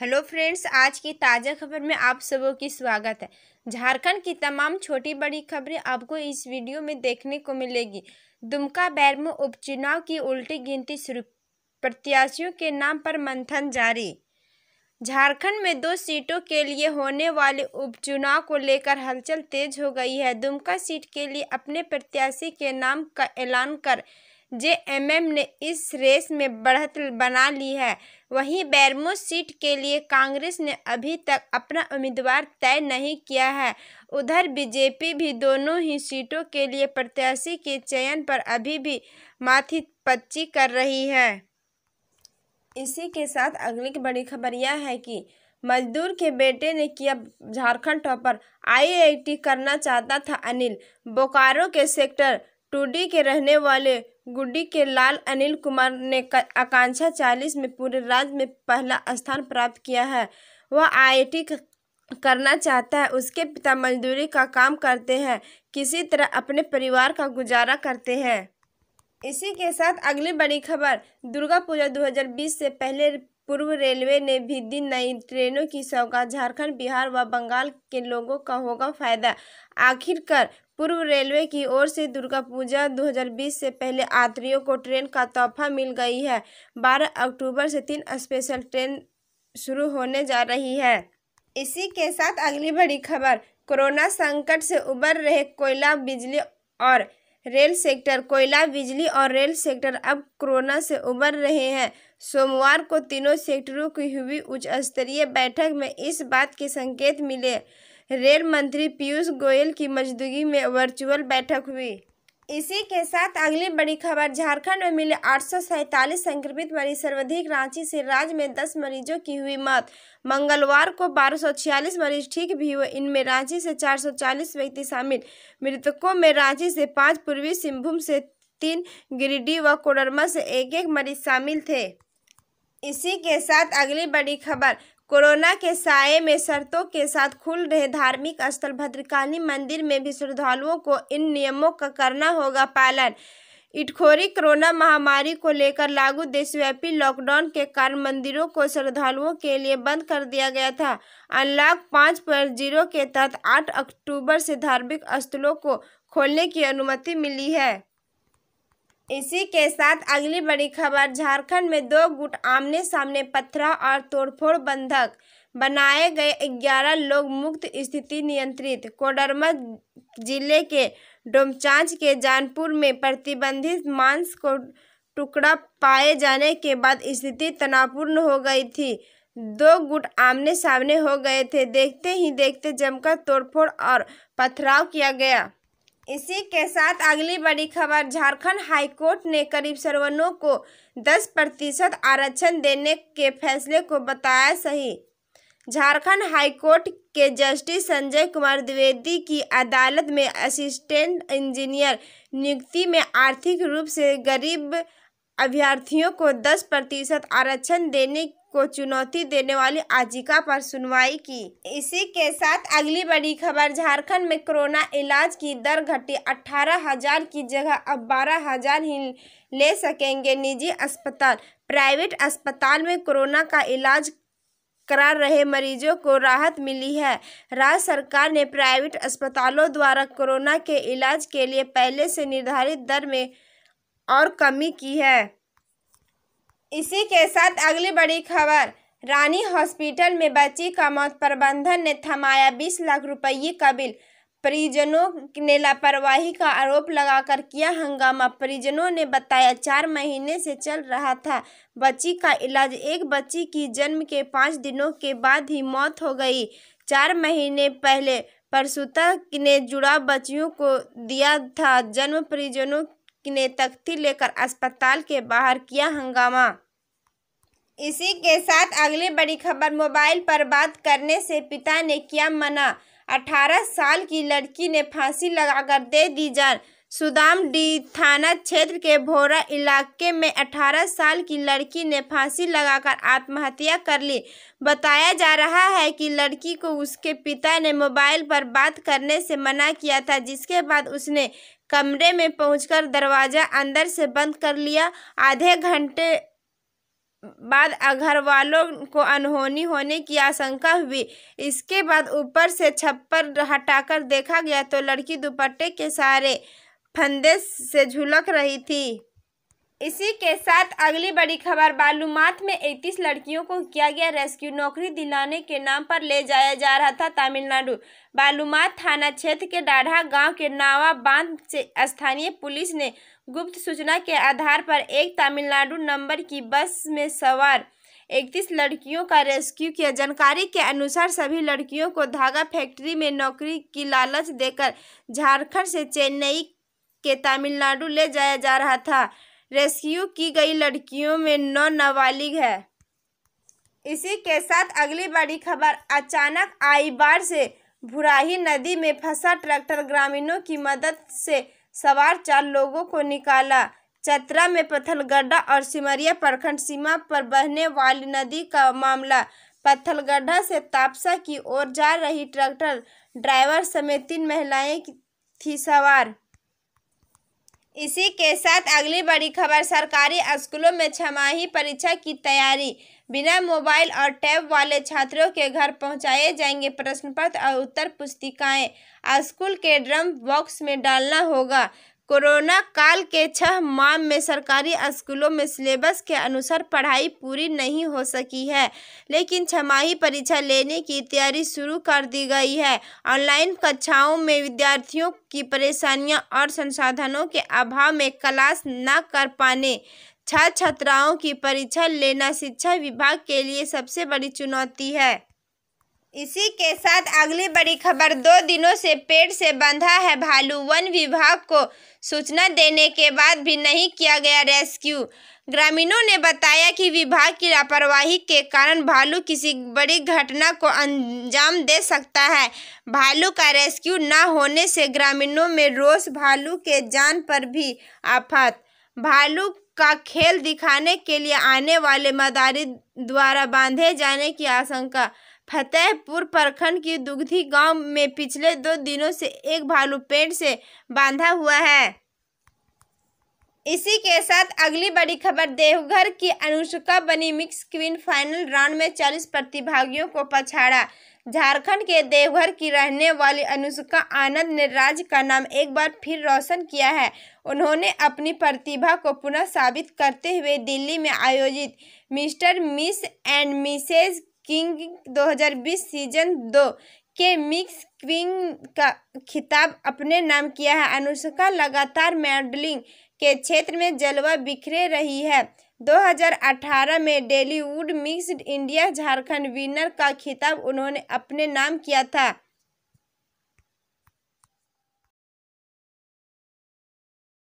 hello friends आज की ताज़ा खबर में आप सबों की स्वागत है झारखंड की तमाम छोटी बड़ी खबरें आपको इस वीडियो में देखने को मिलेगी दुमका बैरमो उपचुनाव की उल्टी गिनती शुरू प्रत्याशियों के नाम पर मंथन जारी झारखंड में दो सीटों के लिए होने वाले उपचुनाव को लेकर हलचल तेज हो गई है दुमका सीट के लिए अपने प्रत्याशी के नाम का ऐलान कर जेएमएम ने इस रेस में बढ़त बना ली है वहीं बैरमो सीट के लिए कांग्रेस ने अभी तक अपना उम्मीदवार तय नहीं किया है उधर बीजेपी भी दोनों ही सीटों के लिए प्रत्याशी के चयन पर अभी भी माथी पच्ची कर रही है इसी के साथ अगली बड़ी खबर यह है कि मजदूर के बेटे ने किया झारखंड टॉपर आईआईटी करना चाहता था अनिल बोकारो के सेक्टर टूडी के रहने वाले गुड्डी के लाल अनिल कुमार ने आकांक्षा चालीस में पूरे राज्य में पहला स्थान प्राप्त किया है वह आईआईटी करना चाहता है उसके पिता मजदूरी का काम करते हैं किसी तरह अपने परिवार का गुजारा करते हैं इसी के साथ अगली बड़ी खबर दुर्गा पूजा 2020 से पहले पूर्व रेलवे ने भी दिन नई ट्रेनों की सौगात झारखंड बिहार व बंगाल के लोगों का होगा फायदा आखिरकार पूर्व रेलवे की ओर से दुर्गा पूजा 2020 से पहले यात्रियों को ट्रेन का तोहफा मिल गई है 12 अक्टूबर से तीन स्पेशल ट्रेन शुरू होने जा रही है इसी के साथ अगली बड़ी खबर कोरोना संकट से उबर रहे कोयला बिजली और रेल सेक्टर कोयला बिजली और रेल सेक्टर अब कोरोना से उबर रहे हैं सोमवार को तीनों सेक्टरों की हुई उच्च स्तरीय बैठक में इस बात के संकेत मिले रेल मंत्री पीयूष गोयल की मौजूदगी में वर्चुअल बैठक हुई इसी के साथ अगली बड़ी खबर झारखंड में मिले आठ संक्रमित मरीज सर्वाधिक रांची से राज्य में 10 मरीजों की हुई मौत मंगलवार को बारह मरीज ठीक भी हुए इनमें रांची से 440 व्यक्ति शामिल मृतकों में रांची से पाँच पूर्वी सिंहभूम से तीन गिरिडीह व कोडरमा से एक एक मरीज शामिल थे इसी के साथ अगली बड़ी खबर कोरोना के साय में शर्तों के साथ खुल रहे धार्मिक स्थल भद्रकाली मंदिर में भी श्रद्धालुओं को इन नियमों का करना होगा पालन इटखोरी कोरोना महामारी को लेकर लागू देशव्यापी लॉकडाउन के कारण मंदिरों को श्रद्धालुओं के लिए बंद कर दिया गया था अनलॉक पाँच पॉइंट जीरो के तहत आठ अक्टूबर से धार्मिक स्थलों को खोलने की अनुमति मिली है इसी के साथ अगली बड़ी खबर झारखंड में दो गुट आमने सामने पथराव और तोड़फोड़ बंधक बनाए गए ग्यारह लोग मुक्त स्थिति नियंत्रित कोडरमा जिले के डोमचांच के जानपुर में प्रतिबंधित मांस को टुकड़ा पाए जाने के बाद स्थिति तनावपूर्ण हो गई थी दो गुट आमने सामने हो गए थे देखते ही देखते जमकर तोड़फोड़ और पथराव किया गया इसी के साथ अगली बड़ी खबर झारखंड हाईकोर्ट ने करीब सर्वनों को 10 प्रतिशत आरक्षण देने के फैसले को बताया सही झारखंड हाईकोर्ट के जस्टिस संजय कुमार द्विवेदी की अदालत में असिस्टेंट इंजीनियर नियुक्ति में आर्थिक रूप से गरीब अभ्यर्थियों को 10 प्रतिशत आरक्षण देने को चुनौती देने वाली याचिका पर सुनवाई की इसी के साथ अगली बड़ी खबर झारखंड में कोरोना इलाज की दर घटी अठारह हजार की जगह अब बारह हजार ही ले सकेंगे निजी अस्पताल प्राइवेट अस्पताल में कोरोना का इलाज करा रहे मरीजों को राहत मिली है राज्य सरकार ने प्राइवेट अस्पतालों द्वारा कोरोना के इलाज के लिए पहले से निर्धारित दर में और कमी की है इसी के साथ अगली बड़ी खबर रानी हॉस्पिटल में बच्ची का मौत प्रबंधन ने थमाया बीस लाख रुपये का बिल परिजनों ने लापरवाही का आरोप लगाकर किया हंगामा परिजनों ने बताया चार महीने से चल रहा था बच्ची का इलाज एक बच्ची की जन्म के पाँच दिनों के बाद ही मौत हो गई चार महीने पहले परसुता ने जुड़ा बच्चियों को दिया था जन्म परिजनों ने तख्ती लेकर अस्पताल के बाहर किया हंगामा इसी के साथ अगली बड़ी खबर मोबाइल पर बात करने से पिता ने किया मना अठारह साल की लड़की ने फांसी लगाकर दे दी जान सुदाम डी थाना क्षेत्र के भोरा इलाके में 18 साल की लड़की ने फांसी लगाकर आत्महत्या कर ली बताया जा रहा है कि लड़की को उसके पिता ने मोबाइल पर बात करने से मना किया था जिसके बाद उसने कमरे में पहुंचकर दरवाज़ा अंदर से बंद कर लिया आधे घंटे बाद घर वालों को अनहोनी होने की आशंका हुई इसके बाद ऊपर से छप्पर हटाकर देखा गया तो लड़की दुपट्टे के सहारे फंदे से झुलक रही थी इसी के साथ अगली बड़ी खबर बालूमात में 31 लड़कियों को किया गया रेस्क्यू नौकरी दिलाने के नाम पर ले जाया जा रहा था तमिलनाडु बालूमात थाना क्षेत्र के डाढ़ा गांव के नावा बांध से स्थानीय पुलिस ने गुप्त सूचना के आधार पर एक तमिलनाडु नंबर की बस में सवार 31 लड़कियों का रेस्क्यू किया जानकारी के अनुसार सभी लड़कियों को धागा फैक्ट्री में नौकरी की लालच देकर झारखंड से चेन्नई के तमिलनाडु ले जाया जा रहा था रेस्क्यू की गई लड़कियों में नौ नाबालिग है इसी के साथ अगली बड़ी खबर अचानक आई बाढ़ से भुराही नदी में फंसा ट्रैक्टर ग्रामीणों की मदद से सवार चार लोगों को निकाला चतरा में पत्थलगड्ढा और सिमरिया प्रखंड सीमा पर बहने वाली नदी का मामला पत्थलगड्ढा से तापसा की ओर जा रही ट्रैक्टर ड्राइवर समेत तीन महिलाएं थी सवार इसी के साथ अगली बड़ी खबर सरकारी स्कूलों में छमाही परीक्षा की तैयारी बिना मोबाइल और टैब वाले छात्रों के घर पहुंचाए जाएंगे प्रश्न पत्र और उत्तर पुस्तिकाएं स्कूल के ड्रम बॉक्स में डालना होगा कोरोना काल के छह माह में सरकारी स्कूलों में सिलेबस के अनुसार पढ़ाई पूरी नहीं हो सकी है लेकिन छमाही परीक्षा लेने की तैयारी शुरू कर दी गई है ऑनलाइन कक्षाओं में विद्यार्थियों की परेशानियां और संसाधनों के अभाव में क्लास न कर पाने छात्र छात्राओं की परीक्षा लेना शिक्षा विभाग के लिए सबसे बड़ी चुनौती है इसी के साथ अगली बड़ी खबर दो दिनों से पेड़ से बंधा है भालू वन विभाग को सूचना देने के बाद भी नहीं किया गया रेस्क्यू ग्रामीणों ने बताया कि विभाग की लापरवाही के कारण भालू किसी बड़ी घटना को अंजाम दे सकता है भालू का रेस्क्यू न होने से ग्रामीणों में रोष भालू के जान पर भी आफत भालू का खेल दिखाने के लिए आने वाले मदारी द्वारा बांधे जाने की आशंका फतेहपुर प्रखंड की दुग्धी गांव में पिछले दो दिनों से एक भालू पेड़ से बांधा हुआ है इसी के साथ अगली बड़ी खबर देवघर की अनुष्का बनी मिक्स क्वीन फाइनल राउंड में 40 प्रतिभागियों को पछाड़ा झारखंड के देवघर की रहने वाली अनुष्का आनंद ने राज्य का नाम एक बार फिर रोशन किया है उन्होंने अपनी प्रतिभा को पुनः साबित करते हुए दिल्ली में आयोजित mister miss and missus king 2020 season दो के मिक्स क्वीन का खिताब अपने नाम किया है अनुष्का लगातार मॉडलिंग के क्षेत्र में जलवा बिखरे रही है 2018 में Dailywood mixed India Jharkhand winner का खिताब उन्होंने अपने नाम किया था